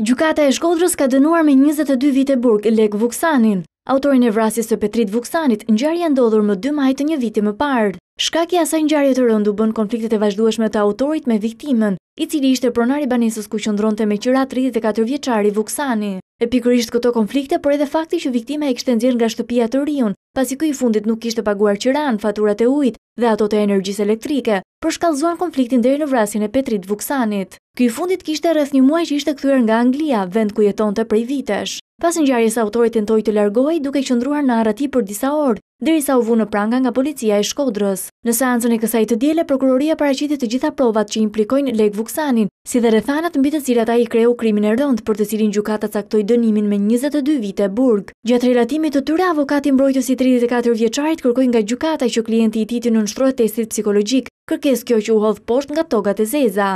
Gjukata e Shkodrës ka dënuar me 22 vite burg Lek Vuksanin. Autorin e vrasis të Petrit Vuksanit, në ndodhur më 2 majtë një viti më parë. Shkaki asaj në gjarja të rëndu bën konfliktet e vazhdueshme të autorit me viktimen, i cili ishte pronari banisës ku qëndron të me qëra 34 vjeqari Vuksani. E pikërisht këto konflikte, por edhe fakti që viktime e kështë nëzirë nga shtëpia të rion, pasi këj fundit nuk ishte paguar qëran, faturat e ujt dhe ato të energjis elektrike, për shkallzuan konfliktin dhe në vrasin e Petrit Vuksanit. Këj fundit kishte rrëth një muaj që ishte këthyre nga Anglia, vend ku jeton të prej vitesh. Pas në gjarjes autorit të ndoj të largohi duke qëndruar në arati për disa orë, derisa u vu në pranga nga policia e Shkodrës. Në seancën e kësaj të diele, prokuroria paracitit të gjitha provat që implikojnë Lek Vuksanin, si dhe rrethanat mbi të cilat ai kreu krimin e rënd, për të cilin gjykata caktoi dënimin me 22 vite burg. Gjatë relatimit të tyre, avokati mbrojtës i 34 vjeçarit kërkoi nga gjykata që klienti i tij të nënshtrohet testit psikologjik, kërkesë kjo që u hodh poshtë nga togat e zeza.